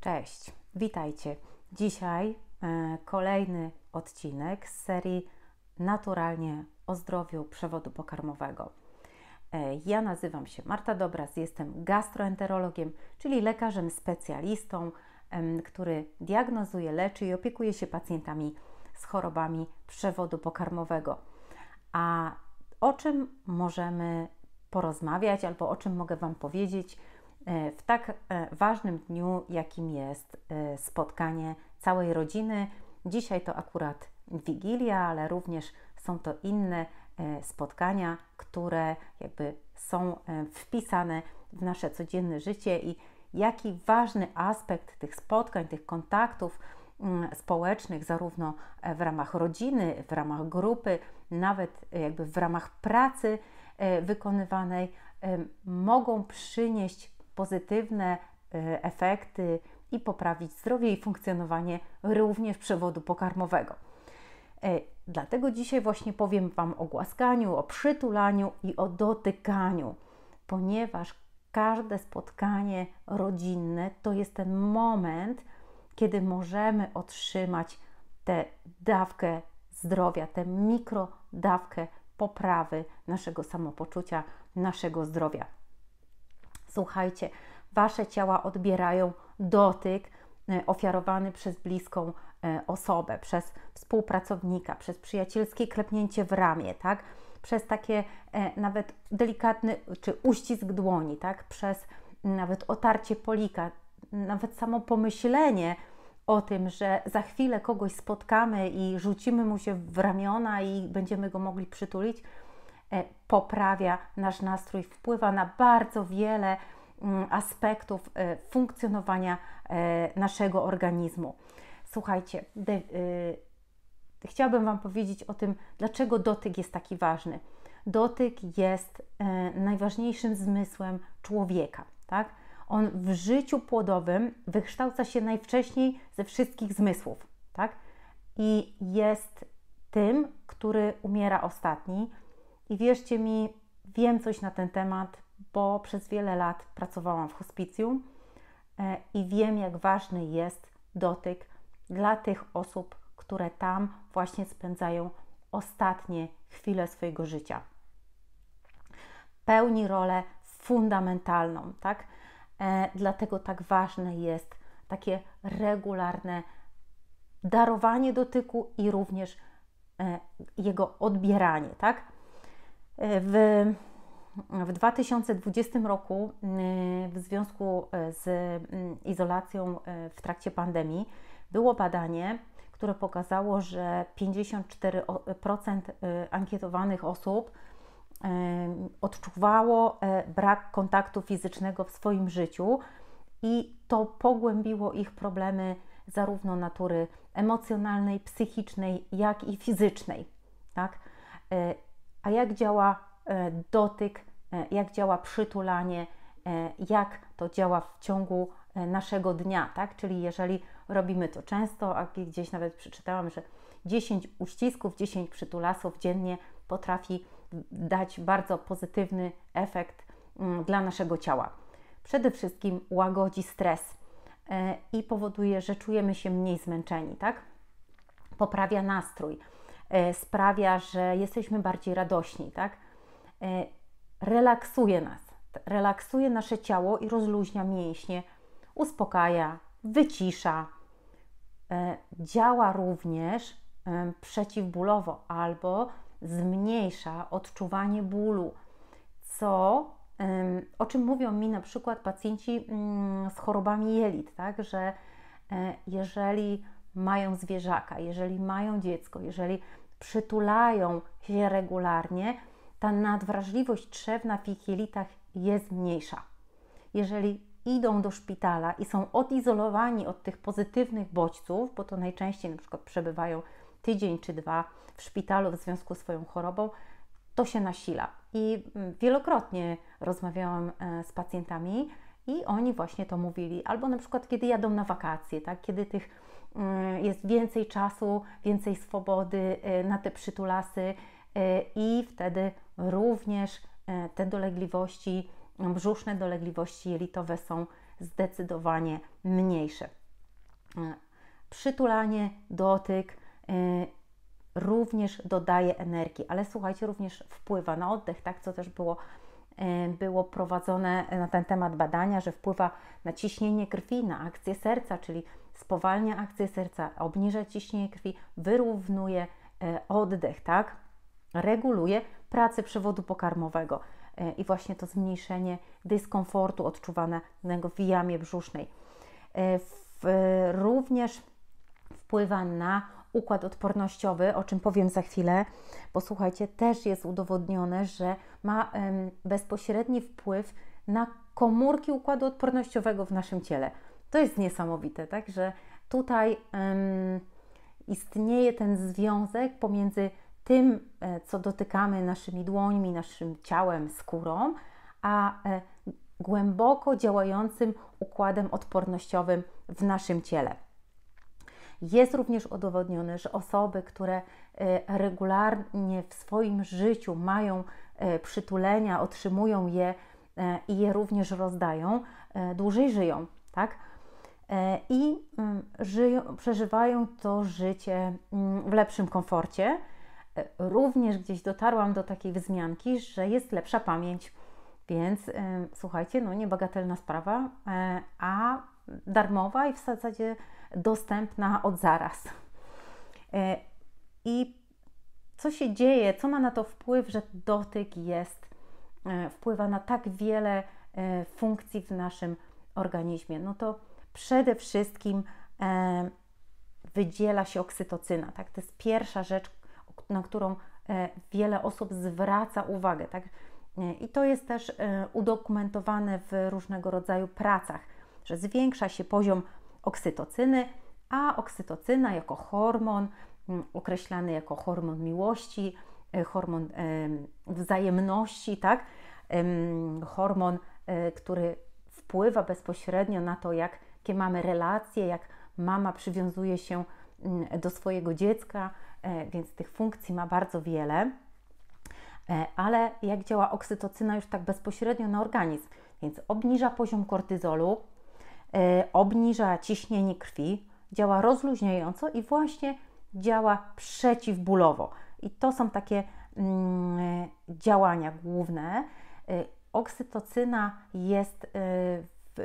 Cześć, witajcie. Dzisiaj e, kolejny odcinek z serii Naturalnie o zdrowiu przewodu pokarmowego. E, ja nazywam się Marta Dobraz, jestem gastroenterologiem, czyli lekarzem specjalistą, który diagnozuje, leczy i opiekuje się pacjentami z chorobami przewodu pokarmowego. A o czym możemy porozmawiać albo o czym mogę Wam powiedzieć E, w tak e, ważnym dniu, jakim jest e, spotkanie całej rodziny. Dzisiaj to akurat Wigilia, ale również są to inne spotkania, które jakby są wpisane w nasze codzienne życie i jaki ważny aspekt tych spotkań, tych kontaktów mm, społecznych, zarówno w ramach rodziny, w ramach grupy, nawet jakby w ramach pracy wykonywanej, mogą przynieść pozytywne y, efekty i poprawić zdrowie i funkcjonowanie również przewodu pokarmowego. Y, dlatego dzisiaj właśnie powiem Wam o głaskaniu, o przytulaniu i o dotykaniu, ponieważ każde spotkanie rodzinne to jest ten moment, kiedy możemy otrzymać tę dawkę zdrowia, tę mikrodawkę poprawy naszego samopoczucia, naszego zdrowia. Słuchajcie, wasze ciała odbierają dotyk e, ofiarowany przez bliską e, osobę, przez współpracownika, przez przyjacielskie klepnięcie w ramię, tak? Przez takie e, nawet delikatny czy uścisk dłoni, tak? Przez nawet otarcie polika, nawet samo pomyślenie o tym, że za chwilę kogoś spotkamy i rzucimy mu się w ramiona i będziemy go mogli przytulić E, poprawia nasz nastrój, wpływa na bardzo wiele mm, aspektów e, funkcjonowania e, naszego organizmu. Słuchajcie, de, chciałabym Wam powiedzieć o tym, dlaczego dotyk jest taki ważny. Dotyk jest najważniejszym zmysłem człowieka. Tak? On w życiu płodowym wykształca się najwcześniej ze wszystkich zmysłów tak? i jest tym, który umiera ostatni, i wierzcie mi, wiem coś na ten temat, bo przez wiele lat pracowałam w hospicjum e, i wiem, jak ważny jest dotyk dla tych osób, które tam właśnie spędzają ostatnie chwile swojego życia. Pełni rolę fundamentalną, tak? E, dlatego tak ważne jest takie regularne darowanie dotyku i również e, jego odbieranie, tak? W, w 2020 roku, y, w związku y, z y, izolacją w trakcie pandemii, było badanie, które pokazało, że 54% ankietowanych osób odczuwało brak kontaktu fizycznego w swoim życiu i to pogłębiło ich problemy zarówno natury emocjonalnej, psychicznej, jak i fizycznej. Tak? a jak działa e, dotyk, e, jak działa przytulanie, e, jak to działa w ciągu naszego dnia, tak? Czyli jeżeli robimy to często, a gdzieś nawet przeczytałam, że 10 uścisków, 10 przytulasów dziennie potrafi dać bardzo pozytywny efekt mm, dla naszego ciała. Przede wszystkim łagodzi stres i powoduje, że czujemy się mniej zmęczeni, tak? Poprawia nastrój E, sprawia, że jesteśmy bardziej radośni, tak? E, relaksuje nas, relaksuje nasze ciało i rozluźnia mięśnie, uspokaja, wycisza. E, działa również przeciwbólowo albo zmniejsza odczuwanie bólu, co o czym mówią mi na przykład pacjenci mm, z chorobami jelit, tak, że jeżeli mają zwierzaka, jeżeli mają dziecko, jeżeli przytulają się regularnie, ta nadwrażliwość trzewna w ich jelitach jest mniejsza. Jeżeli idą do szpitala i są odizolowani od tych pozytywnych bodźców, bo to najczęściej na przykład przebywają tydzień czy dwa w szpitalu w związku z swoją chorobą, to się nasila. I mm, wielokrotnie rozmawiałam e, z pacjentami i oni właśnie to mówili, albo na przykład kiedy jadą na wakacje, tak, kiedy tych Y, jest więcej czasu, więcej swobody y, na te przytulasy y, i wtedy również te dolegliwości, brzuszne dolegliwości jelitowe są zdecydowanie mniejsze. Przytulanie, dotyk również dodaje energii, ale słuchajcie, również wpływa na oddech, tak co też było było prowadzone na ten temat badania, że wpływa na ciśnienie krwi, na akcję serca, czyli spowalnia akcję serca, obniża ciśnienie krwi, wyrównuje e, oddech, tak? Reguluje pracę przewodu pokarmowego e, i właśnie to zmniejszenie dyskomfortu odczuwanego w jamie brzusznej. E, również wpływa na układ odpornościowy, o czym powiem za chwilę, bo słuchajcie, też jest udowodnione, że ma bezpośredni wpływ na komórki układu odpornościowego w naszym ciele. To jest niesamowite, tak? Że tutaj istnieje ten związek pomiędzy tym, e, co dotykamy naszymi dłońmi, naszym ciałem, skórą, a e, głęboko działającym układem odpornościowym w naszym ciele. Jest również udowodnione, że osoby, które e, regularnie w swoim życiu mają przytulenia, otrzymują je i je również rozdają, dłużej żyją, tak? E, i mm, żyją, przeżywają to życie mm, w lepszym komforcie. E, również gdzieś dotarłam do takiej wzmianki, że jest lepsza pamięć, więc e, słuchajcie, no niebagatelna sprawa, a darmowa i w zasadzie dostępna od zaraz. I co się dzieje, co ma na to wpływ, że dotyk jest, wpływa na tak wiele funkcji w naszym organizmie? No to przede wszystkim e, wydziela się oksytocyna. Tak? To jest pierwsza rzecz, na którą e, wiele osób zwraca uwagę. Tak? E, I to jest też udokumentowane w różnego rodzaju pracach, że zwiększa się poziom oksytocyny, a oksytocyna jako hormon, mm, określany jako hormon miłości, hormon wzajemności, tak? hormon, który wpływa bezpośrednio na to, jak jakie mamy relacje, jak mama przywiązuje się mm, do swojego dziecka, e, więc tych funkcji ma bardzo wiele. E, ale jak działa oksytocyna już tak bezpośrednio na organizm, więc obniża poziom kortyzolu, e, obniża ciśnienie krwi, działa rozluźniająco i właśnie działa przeciwbólowo. I to są takie mm, działania główne. Oksytocyna jest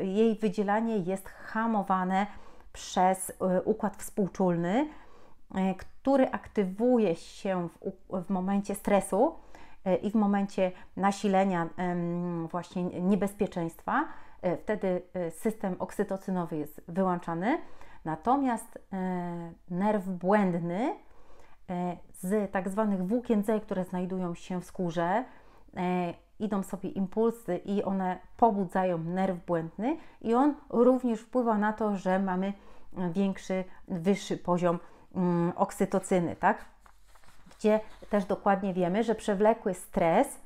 jej wydzielanie jest hamowane przez e, układ współczulny, e, który aktywuje się w, w momencie stresu e, i w momencie nasilenia właśnie niebezpieczeństwa. Wtedy system oksytocynowy jest wyłączany, natomiast nerw błędny z tak zwanych włókien które znajdują się w skórze, idą sobie impulsy i one pobudzają nerw błędny, i on również wpływa na to, że mamy większy, wyższy poziom mm, oksytocyny, tak? Gdzie też dokładnie wiemy, że przewlekły stres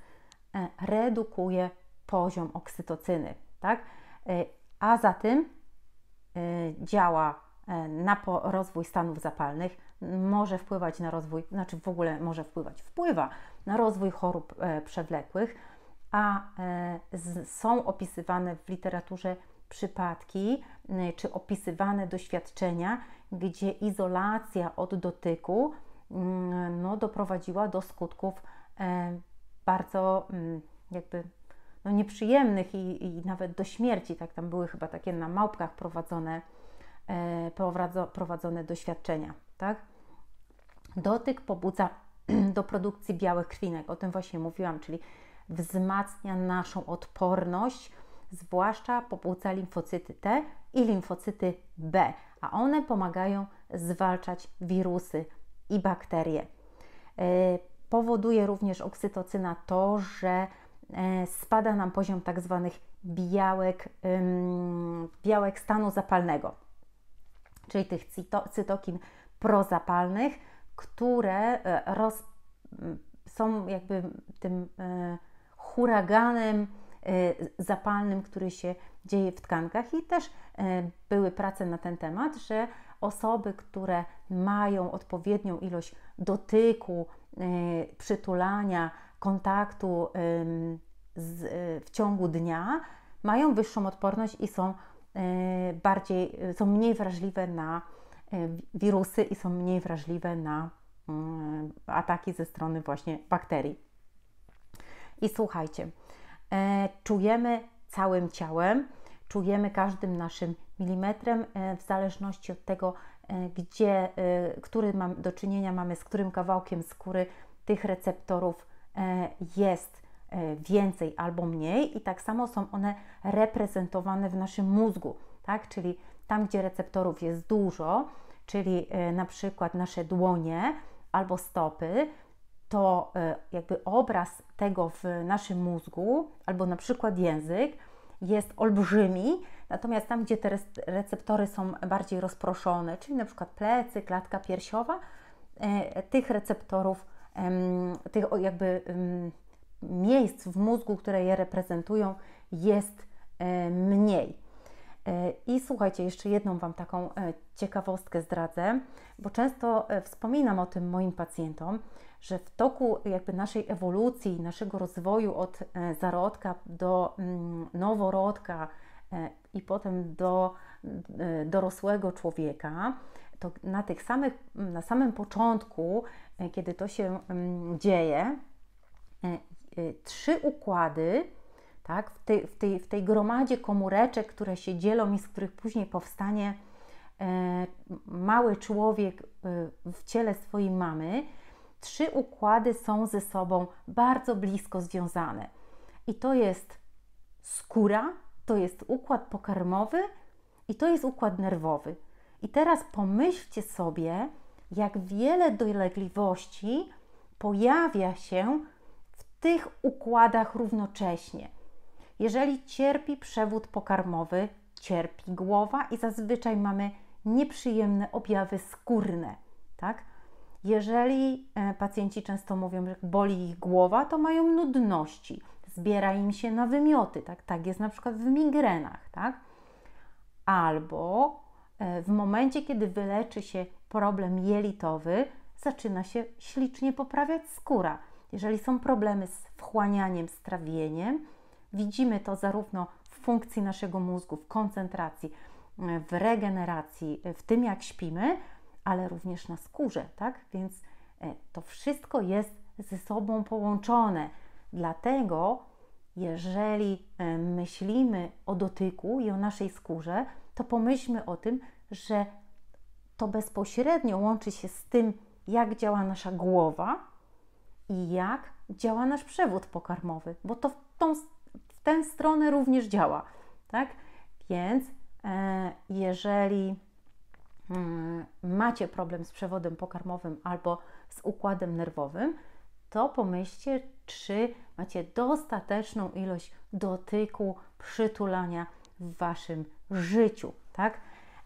e, redukuje poziom oksytocyny, tak? E, a za tym e, działa na rozwój stanów zapalnych, może wpływać na rozwój, znaczy w ogóle może wpływać, wpływa na rozwój chorób przewlekłych, a e, są opisywane w literaturze przypadki e, czy opisywane doświadczenia, gdzie izolacja od dotyku mm, no, doprowadziła do skutków e, bardzo mm, jakby no, nieprzyjemnych i, i nawet do śmierci. Tak, tam były chyba takie na małpkach prowadzone, prowadzone doświadczenia. Tak? Dotyk pobudza do produkcji białych krwinek, o tym właśnie mówiłam, czyli wzmacnia naszą odporność, zwłaszcza pobudza limfocyty T i limfocyty B, a one pomagają zwalczać wirusy i bakterie. E, powoduje również oksytocyna to, że e, spada nam poziom tak zwanych białek, białek stanu zapalnego, czyli tych cytokin prozapalnych, które e, roz, są jakby tym huraganem e, zapalnym, który się dzieje w tkankach i też e, były prace na ten temat, że osoby, które mają odpowiednią ilość dotyku, e, przytulania, kontaktu w ciągu dnia, mają wyższą odporność i są bardziej, są mniej wrażliwe na wirusy i są mniej wrażliwe na mm, ataki ze strony właśnie bakterii. I słuchajcie, e, czujemy całym ciałem, czujemy każdym naszym milimetrem, e, w zależności od tego, e, gdzie, który mam, do czynienia mamy, z którym kawałkiem skóry tych receptorów jest więcej albo mniej, i tak samo są one reprezentowane w naszym mózgu, tak? Czyli tam, gdzie receptorów jest dużo, czyli na przykład nasze dłonie albo stopy, to e, jakby obraz tego w naszym mózgu, albo na przykład język, jest olbrzymi, natomiast tam, gdzie te receptory są bardziej rozproszone, czyli na przykład plecy, klatka piersiowa, e, tych receptorów, tych jakby miejsc w mózgu, które je reprezentują, jest e, mniej. I słuchajcie, jeszcze jedną Wam taką ciekawostkę zdradzę, bo często wspominam o tym moim pacjentom, że w toku jakby naszej ewolucji, naszego rozwoju od e, zarodka do mm, noworodka e, i potem do e, dorosłego człowieka, to na, tych samych, na samym początku, kiedy to się mm, dzieje, trzy układy tak, w, tej, w, tej, w tej gromadzie komóreczek, które się dzielą i z których później powstanie mały człowiek w ciele swojej mamy, Trzy układy są ze sobą bardzo blisko związane. I to jest skóra, to jest układ pokarmowy i to jest układ nerwowy. I teraz pomyślcie sobie, jak wiele dolegliwości pojawia się w tych układach równocześnie. Jeżeli cierpi przewód pokarmowy, cierpi głowa i zazwyczaj mamy nieprzyjemne objawy skórne, tak? Jeżeli e, pacjenci często mówią, że boli ich głowa, to mają nudności, zbiera im się na wymioty, tak, tak jest na przykład w migrenach, tak? Albo e, w momencie, kiedy wyleczy się problem jelitowy, zaczyna się ślicznie poprawiać skóra. Jeżeli są problemy z wchłanianiem, z trawieniem, widzimy to zarówno w funkcji naszego mózgu, w koncentracji, e, w regeneracji, w tym jak śpimy, ale również na skórze, tak? Więc e, to wszystko jest ze sobą połączone. Dlatego, jeżeli e, myślimy o dotyku i o naszej skórze, to pomyślmy o tym, że to bezpośrednio łączy się z tym, jak działa nasza głowa i jak działa nasz przewód pokarmowy, bo to w, tą, w tę stronę również działa. Tak? Więc e, jeżeli Mm, macie problem z przewodem pokarmowym albo z układem nerwowym, to pomyślcie, czy macie dostateczną ilość dotyku, przytulania w waszym życiu, tak?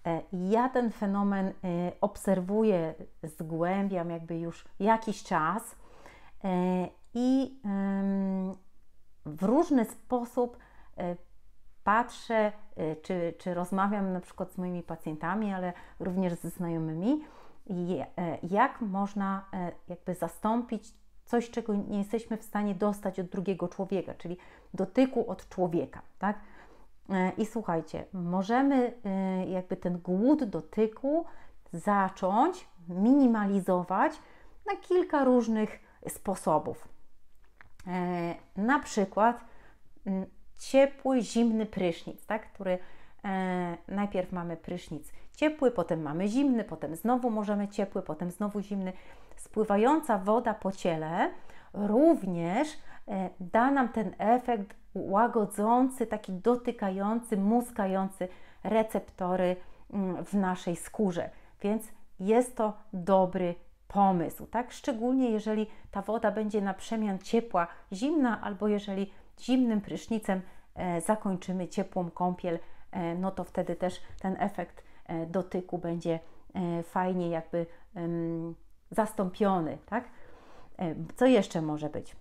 E, ja ten fenomen y, obserwuję, zgłębiam jakby już jakiś czas e, i w różny sposób e, patrzę, y, czy, czy rozmawiam na przykład z moimi pacjentami, ale również ze znajomymi, e, jak można e, jakby zastąpić coś, czego nie jesteśmy w stanie dostać od drugiego człowieka, czyli dotyku od człowieka, tak? E, I słuchajcie, możemy y, jakby ten głód dotyku zacząć minimalizować na kilka różnych sposobów. Na przykład mm, ciepły, zimny prysznic, tak? który e, najpierw mamy prysznic ciepły, potem mamy zimny, potem znowu możemy ciepły, potem znowu zimny. Spływająca woda po ciele również e, da nam ten efekt łagodzący, taki dotykający, muskający receptory mm, w naszej skórze. Więc jest to dobry pomysł, tak? Szczególnie jeżeli ta woda będzie na przemian ciepła, zimna, albo jeżeli zimnym prysznicem E, zakończymy ciepłą kąpiel, e, no to wtedy też ten efekt e, dotyku będzie fajnie jakby zastąpiony, tak? Co jeszcze może być?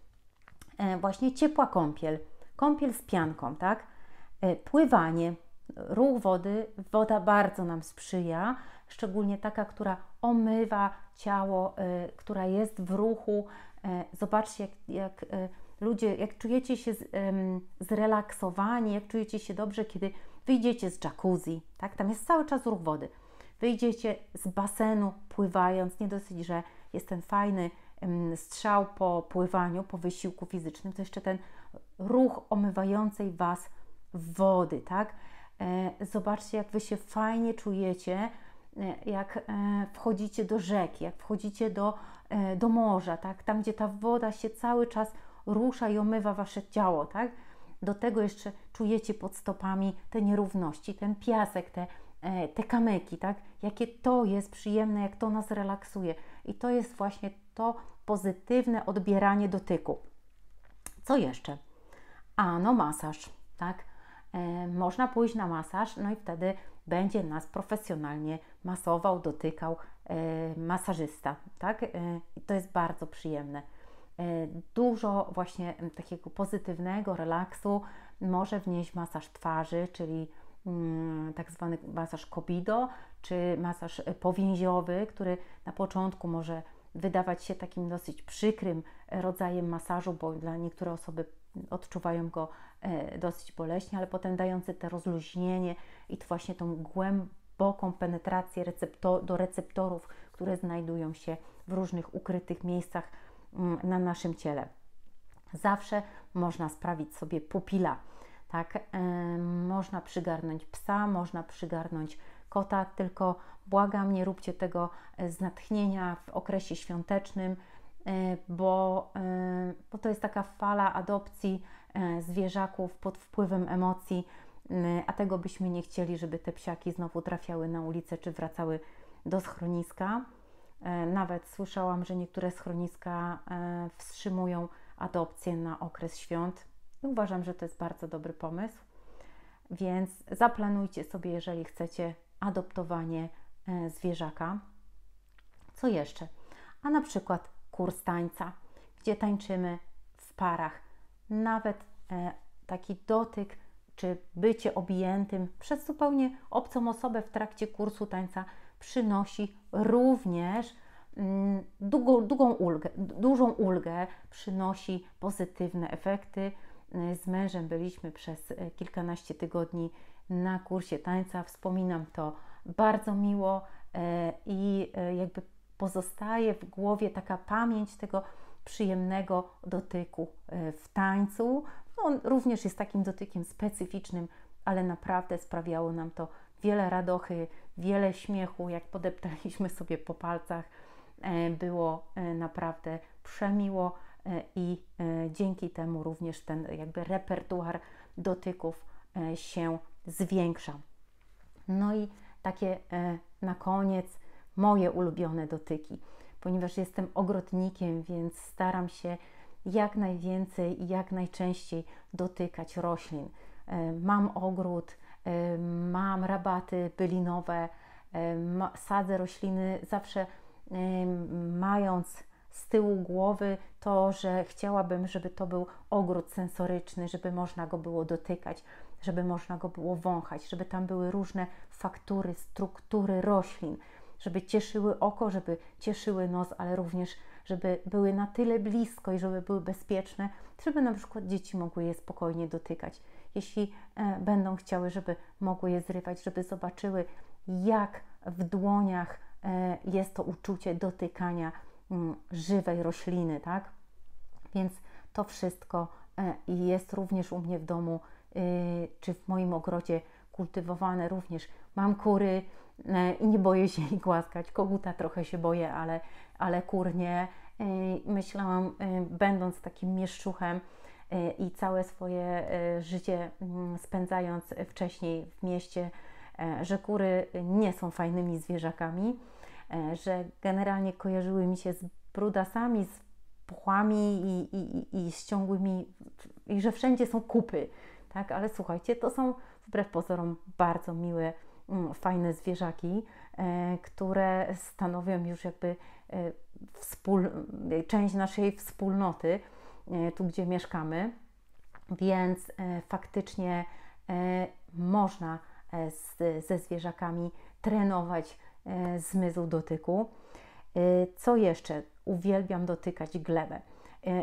Właśnie ciepła kąpiel, kąpiel z pianką, tak? Pływanie, ruch wody, woda bardzo nam sprzyja, szczególnie taka, która omywa ciało, która jest w ruchu. Zobaczcie, jak, jak Ludzie, jak czujecie się zrelaksowani, jak czujecie się dobrze, kiedy wyjdziecie z jacuzzi, tak? Tam jest cały czas ruch wody. Wyjdziecie z basenu pływając, nie dosyć, że jest ten fajny strzał po pływaniu, po wysiłku fizycznym, to jeszcze ten ruch omywającej Was wody, tak? E, zobaczcie, jak Wy się fajnie czujecie, e, jak e, wchodzicie do rzeki, jak wchodzicie do, do morza, tak? tam gdzie ta woda się cały czas rusza i omywa wasze ciało, tak? Do tego jeszcze czujecie pod stopami te nierówności, ten piasek, te, e, te kamyki, tak? Jakie to jest przyjemne, jak to nas relaksuje. I to jest właśnie to pozytywne odbieranie dotyku. Co jeszcze? A no masaż, tak? E, można pójść na masaż, no i wtedy będzie nas profesjonalnie masował, dotykał e, masażysta, tak? E, to jest bardzo przyjemne. Y, dużo właśnie y, takiego pozytywnego relaksu może wnieść masaż twarzy, czyli mm, tak zwany masaż kobido, czy masaż y, powięziowy, który na początku może wydawać się takim dosyć przykrym rodzajem masażu, bo dla niektóre osoby odczuwają go dosyć boleśnie, ale potem dający to rozluźnienie i to właśnie tą głęboką penetrację receptor do receptorów, które znajdują się w różnych ukrytych miejscach na naszym ciele. Zawsze można sprawić sobie pupila, tak? Można przygarnąć psa, można przygarnąć kota, tylko błagam, nie róbcie tego z natchnienia w okresie świątecznym, e, bo, e, bo to jest taka fala adopcji e, zwierzaków pod wpływem emocji, a tego byśmy nie chcieli, żeby te psiaki znowu trafiały na ulicę czy wracały do schroniska. E, nawet słyszałam, że niektóre schroniska e, wstrzymują adopcję na okres świąt. Uważam, że to jest bardzo dobry pomysł. Więc zaplanujcie sobie, jeżeli chcecie, adoptowanie e, zwierzaka. Co jeszcze? A na przykład kurs tańca, gdzie tańczymy w parach. Nawet taki dotyk czy bycie objętym przez zupełnie obcą osobę w trakcie kursu tańca przynosi również mm, długą, długą ulgę, dużą ulgę, przynosi pozytywne efekty. Y, z mężem byliśmy przez y, kilkanaście tygodni na kursie tańca, wspominam to bardzo miło y, i jakby pozostaje w głowie taka pamięć tego przyjemnego dotyku e, w tańcu. No, on również jest takim dotykiem specyficznym, ale naprawdę sprawiało nam to wiele radochy, wiele śmiechu, jak podeptaliśmy sobie po palcach. E, było e, naprawdę przemiło i dzięki temu również ten jakby repertuar dotyków się zwiększa. No i takie na koniec moje ulubione dotyki ponieważ jestem ogrodnikiem, więc staram się jak najwięcej i jak najczęściej dotykać roślin. E, mam ogród, e, mam rabaty bylinowe, e, sadzę rośliny zawsze mając z tyłu głowy to, że chciałabym, żeby to był ogród sensoryczny, żeby można go było dotykać, żeby można go było wąchać, żeby tam były różne faktury, struktury roślin, żeby cieszyły oko, żeby cieszyły nos, ale również żeby były na tyle blisko i żeby były bezpieczne, żeby na przykład dzieci mogły je spokojnie dotykać. Jeśli e, będą chciały, żeby mogły je zrywać, żeby zobaczyły, jak w dłoniach e, jest to uczucie dotykania mm, żywej rośliny, tak? Więc to wszystko e, jest również u mnie w domu y, czy w moim ogrodzie kultywowane również mam kury e, i nie boję się ich głaskać. Koguta trochę się boję, ale, ale kur nie. E, myślałam, e, będąc takim mieszczuchem i całe swoje życie mm, spędzając wcześniej w mieście, że kury nie są fajnymi zwierzakami, że generalnie kojarzyły mi się z brudasami, z puchłami i, i, i ściągłymi, i że wszędzie są kupy, tak? Ale słuchajcie, to są wbrew pozorom bardzo miłe Mm, fajne zwierzaki, e, które stanowią już jakby e, wspól, e, część naszej wspólnoty, tu gdzie mieszkamy. Więc faktycznie można z, ze zwierzakami trenować zmysł dotyku. Co jeszcze? Uwielbiam dotykać glebę.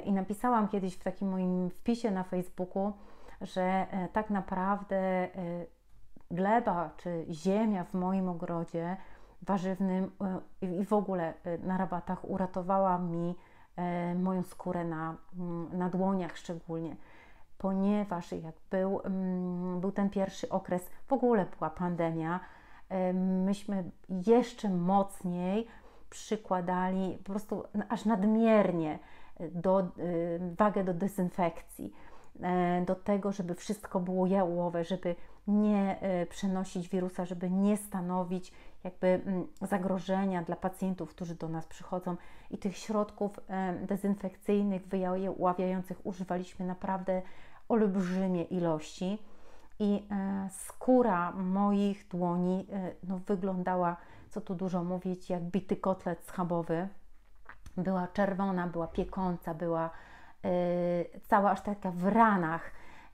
I napisałam kiedyś w takim moim wpisie na Facebooku, że tak naprawdę gleba czy ziemia w moim ogrodzie warzywnym e, i w ogóle e, na rabatach uratowała mi e, moją skórę na, mm, na dłoniach szczególnie. Ponieważ jak był, mm, był ten pierwszy okres, w ogóle była pandemia, myśmy jeszcze mocniej przykładali po prostu aż nadmiernie do, wagę do dezynfekcji, do tego, żeby wszystko było jałowe, żeby nie y, przenosić wirusa, żeby nie stanowić jakby mm, zagrożenia dla pacjentów, którzy do nas przychodzą i tych środków dezynfekcyjnych, wyjaławiających używaliśmy naprawdę olbrzymie ilości i e, skóra moich dłoni e, no, wyglądała, co tu dużo mówić, jak bity kotlet schabowy. Była czerwona, była piekąca, była e, cała aż taka w ranach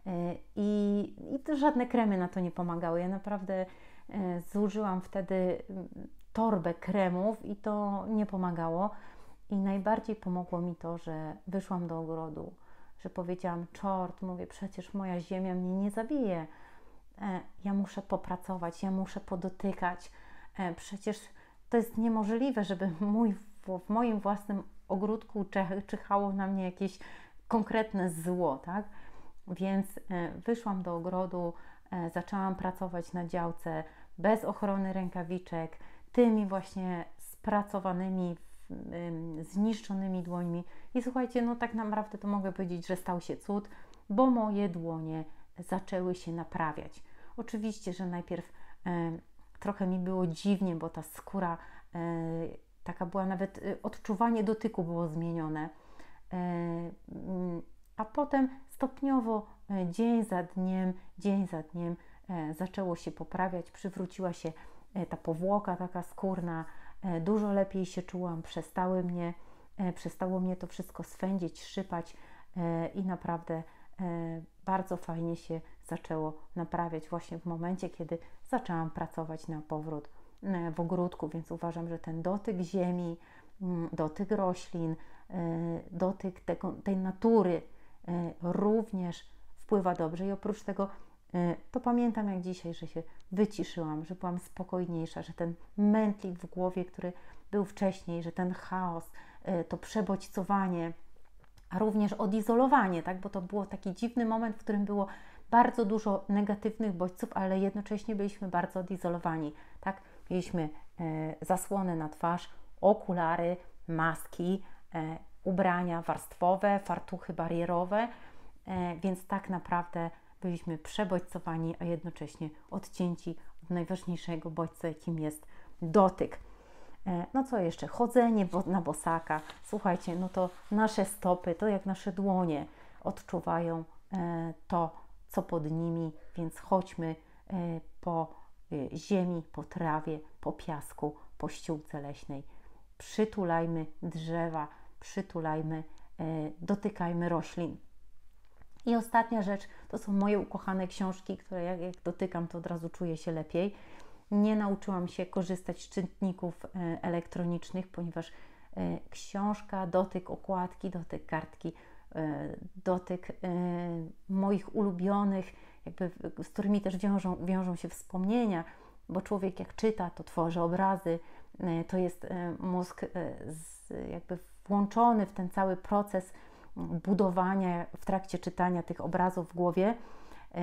E, I, i to żadne kremy na to nie pomagały. Ja naprawdę e, zużyłam wtedy mm, torbę kremów i to nie pomagało. I najbardziej pomogło mi to, że wyszłam do ogrodu, że powiedziałam: Czort, mówię, przecież moja ziemia mnie nie zabije. E, ja muszę popracować, ja muszę podotykać. Przecież to jest niemożliwe, żeby mój, w moim własnym ogródku czyhało na mnie jakieś konkretne zło, tak? Więc e, wyszłam do ogrodu, e, zaczęłam pracować na działce bez ochrony rękawiczek, tymi właśnie spracowanymi, zniszczonymi dłońmi. I słuchajcie, no tak naprawdę to mogę powiedzieć, że stał się cud, bo moje dłonie zaczęły się naprawiać. Oczywiście, że najpierw e, trochę mi było dziwnie, bo ta skóra taka była, nawet odczuwanie dotyku było zmienione. A potem stopniowo, e, dzień za dniem, dzień za dniem e, zaczęło się poprawiać, przywróciła się e, ta powłoka taka skórna, dużo lepiej się czułam, przestały mnie, przestało mnie to wszystko swędzić, szypać i naprawdę bardzo fajnie się zaczęło naprawiać właśnie w momencie, kiedy zaczęłam pracować na powrót w ogródku, więc uważam, że ten dotyk ziemi, mm, dotyk roślin, dotyk tego, tej natury, E, również wpływa dobrze. I oprócz tego e, to pamiętam jak dzisiaj, że się wyciszyłam, że byłam spokojniejsza, że ten mętlik w głowie, który był wcześniej, że ten chaos, e, to przebodźcowanie, a również odizolowanie, tak? bo to było taki dziwny moment, w którym było bardzo dużo negatywnych bodźców, ale jednocześnie byliśmy bardzo odizolowani. Tak? Mieliśmy zasłony na twarz, okulary, maski, ubrania warstwowe, fartuchy barierowe, e, więc tak naprawdę byliśmy przebodźcowani, a jednocześnie odcięci od najważniejszego bodźca, jakim jest dotyk. E, no co jeszcze? Chodzenie na bosaka. Słuchajcie, no to nasze stopy, to jak nasze dłonie odczuwają e, to, co pod nimi, więc chodźmy po ziemi, po trawie, po piasku, po ściółce leśnej. Przytulajmy drzewa, przytulajmy, e, dotykajmy roślin. I ostatnia rzecz, to są moje ukochane książki, które jak, jak dotykam, to od razu czuję się lepiej. Nie nauczyłam się korzystać z czytników e, elektronicznych, ponieważ e, książka, dotyk okładki, dotyk kartki, dotyk moich ulubionych, jakby, z którymi też wiążą, wiążą się wspomnienia, bo człowiek jak czyta, to tworzy obrazy, to jest mózg jakby włączony w ten cały proces mm, budowania w trakcie czytania tych obrazów w głowie e,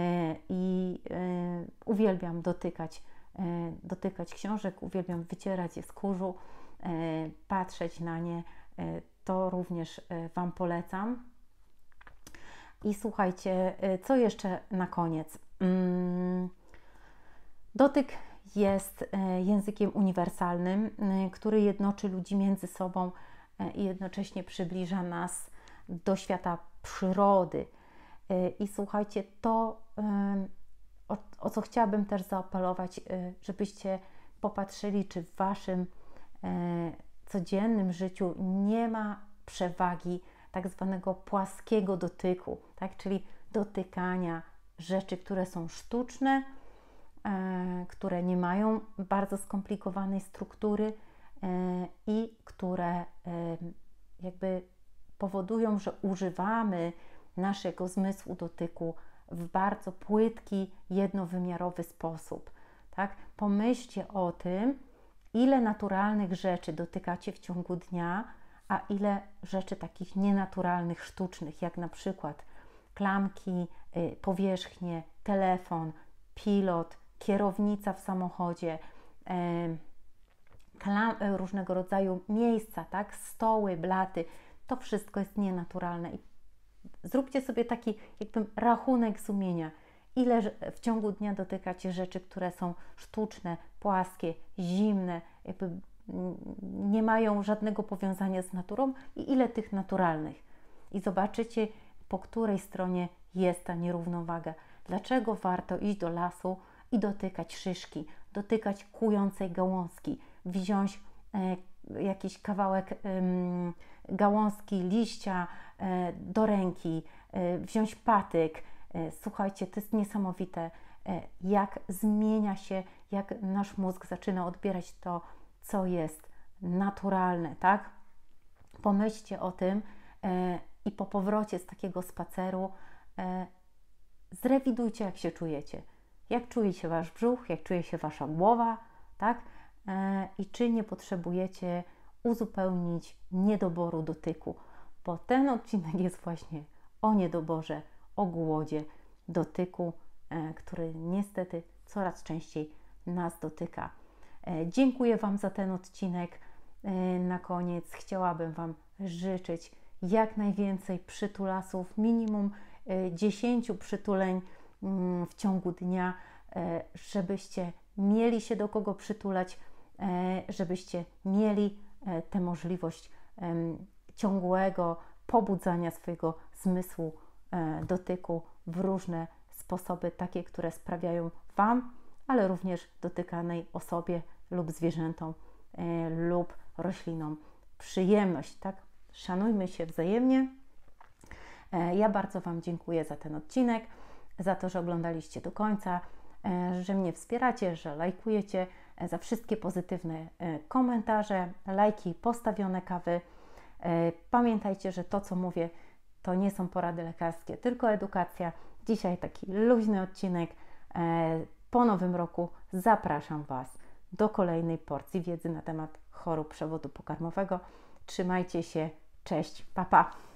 i e, uwielbiam dotykać, e, dotykać książek, uwielbiam wycierać je z kurzu, patrzeć na nie. To również Wam polecam. I słuchajcie, co jeszcze na koniec? Mm, dotyk jest językiem uniwersalnym, który jednoczy ludzi między sobą E, i jednocześnie przybliża nas do świata przyrody. E, I słuchajcie, to e, o, o co chciałabym też zaapelować, żebyście popatrzyli, czy w waszym codziennym życiu nie ma przewagi tak zwanego płaskiego dotyku, tak? czyli dotykania rzeczy, które są sztuczne, które nie mają bardzo skomplikowanej struktury, E, i które e, jakby powodują, że używamy naszego zmysłu dotyku w bardzo płytki, jednowymiarowy sposób. Tak? Pomyślcie o tym, ile naturalnych rzeczy dotykacie w ciągu dnia, a ile rzeczy takich nienaturalnych, sztucznych, jak na przykład klamki, y, powierzchnie, telefon, pilot, kierownica w samochodzie. Yy, E, różnego rodzaju miejsca, tak? stoły, blaty, to wszystko jest nienaturalne. I zróbcie sobie taki jakby rachunek sumienia, ile w ciągu dnia dotykacie rzeczy, które są sztuczne, płaskie, zimne, jakby nie mają żadnego powiązania z naturą i ile tych naturalnych. I zobaczycie, po której stronie jest ta nierównowaga. Dlaczego warto iść do lasu i dotykać szyszki, dotykać kującej gałązki, wziąć e, jakiś kawałek gałązki, liścia e, do ręki, e, wziąć patyk. Słuchajcie, to jest niesamowite, jak zmienia się, jak nasz mózg zaczyna odbierać to, co jest naturalne, tak? Pomyślcie o tym i po powrocie z takiego spaceru zrewidujcie, jak się czujecie. Jak czuje się wasz brzuch, jak czuje się wasza głowa, tak? E, i czy nie potrzebujecie uzupełnić niedoboru dotyku, bo ten odcinek jest właśnie o niedoborze, o głodzie dotyku, e, który niestety coraz częściej nas dotyka. E, dziękuję Wam za ten odcinek. Na koniec chciałabym Wam życzyć jak najwięcej przytulasów, minimum 10 przytuleń mm, w ciągu dnia, żebyście mieli się do kogo przytulać E, żebyście mieli e, tę możliwość ciągłego pobudzania swojego zmysłu e, dotyku w różne sposoby, takie, które sprawiają Wam, ale również dotykanej osobie lub zwierzętom lub roślinom przyjemność, tak? Szanujmy się wzajemnie. Ja bardzo Wam dziękuję za ten odcinek, za to, że oglądaliście do końca, że mnie wspieracie, że lajkujecie za wszystkie pozytywne e, komentarze, lajki, postawione kawy. E, pamiętajcie, że to, co mówię, to nie są porady lekarskie, tylko edukacja. Dzisiaj taki luźny odcinek. E, po nowym roku zapraszam Was do kolejnej porcji wiedzy na temat chorób przewodu pokarmowego. Trzymajcie się, cześć, papa! Pa.